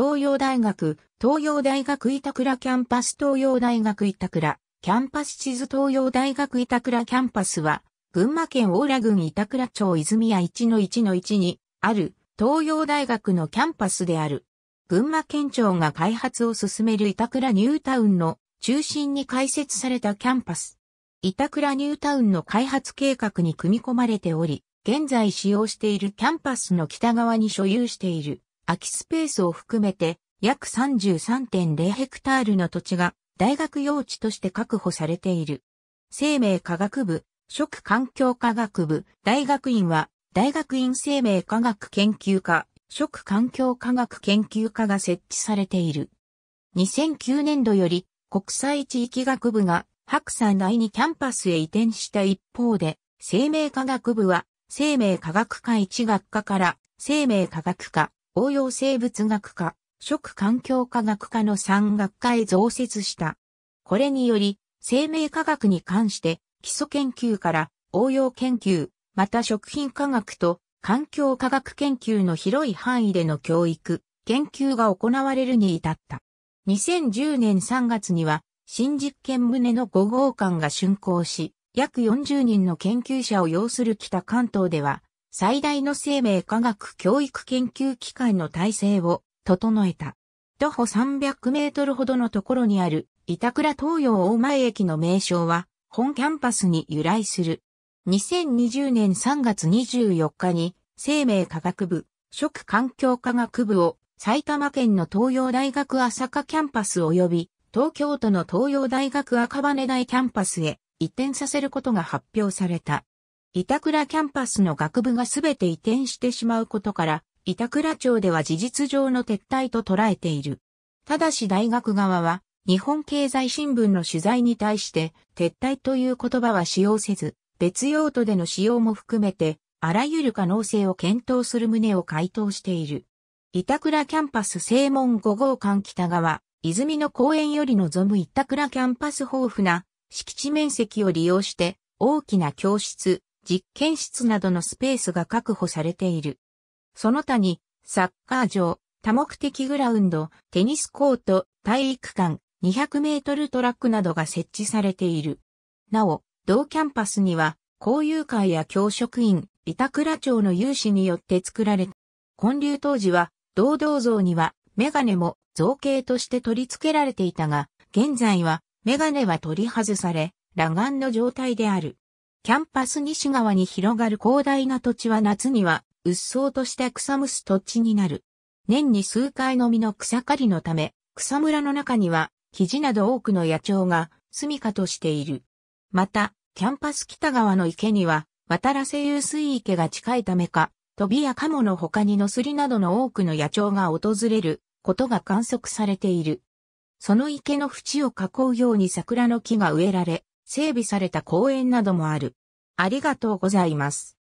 東洋大学、東洋大学板倉キャンパス東洋大学板倉、キャンパス地図東洋大学板倉キャンパスは、群馬県大良郡板倉町泉谷1の1の1に、ある、東洋大学のキャンパスである。群馬県庁が開発を進める板倉ニュータウンの中心に開設されたキャンパス。板倉ニュータウンの開発計画に組み込まれており、現在使用しているキャンパスの北側に所有している空きスペースを含めて約33.0ヘクタールの土地が大学用地として確保されている。生命科学部、食環境科学部、大学院は大学院生命科学研究科、食環境科学研究科が設置されている。2009年度より国際地域学部が白山第にキャンパスへ移転した一方で、生命科学部は生命科学科一学科から生命科学科、応用生物学科、食環境科学科の産学科へ増設した。これにより、生命科学に関して基礎研究から応用研究、また食品科学と環境科学研究の広い範囲での教育、研究が行われるに至った。2010年3月には、新実験棟の5号館が竣工し、約40人の研究者を要する北関東では、最大の生命科学教育研究機関の体制を整えた。徒歩300メートルほどのところにある板倉東洋大前駅の名称は本キャンパスに由来する。2020年3月24日に生命科学部、食環境科学部を埼玉県の東洋大学朝霞キャンパス及び東京都の東洋大学赤羽台キャンパスへ移転させることが発表された。板倉キャンパスの学部がすべて移転してしまうことから、板倉町では事実上の撤退と捉えている。ただし大学側は、日本経済新聞の取材に対して、撤退という言葉は使用せず、別用途での使用も含めて、あらゆる可能性を検討する旨を回答している。板倉キャンパス正門5号館北側、泉の公園より望む板倉キャンパス豊富な敷地面積を利用して、大きな教室、実験室などのスペースが確保されている。その他に、サッカー場、多目的グラウンド、テニスコート、体育館、200メートルトラックなどが設置されている。なお、同キャンパスには、校友会や教職員、板倉町の有志によって作られた。建立当時は、堂々像には、メガネも造形として取り付けられていたが、現在は、メガネは取り外され、裸眼の状態である。キャンパス西側に広がる広大な土地は夏には、鬱蒼とした草むす土地になる。年に数回の実の草刈りのため、草むらの中には、キジなど多くの野鳥が、住処としている。また、キャンパス北側の池には、渡らせ遊水池が近いためか、飛びやカモの他にノスリなどの多くの野鳥が訪れることが観測されている。その池の縁を囲うように桜の木が植えられ、整備された公園などもある。ありがとうございます。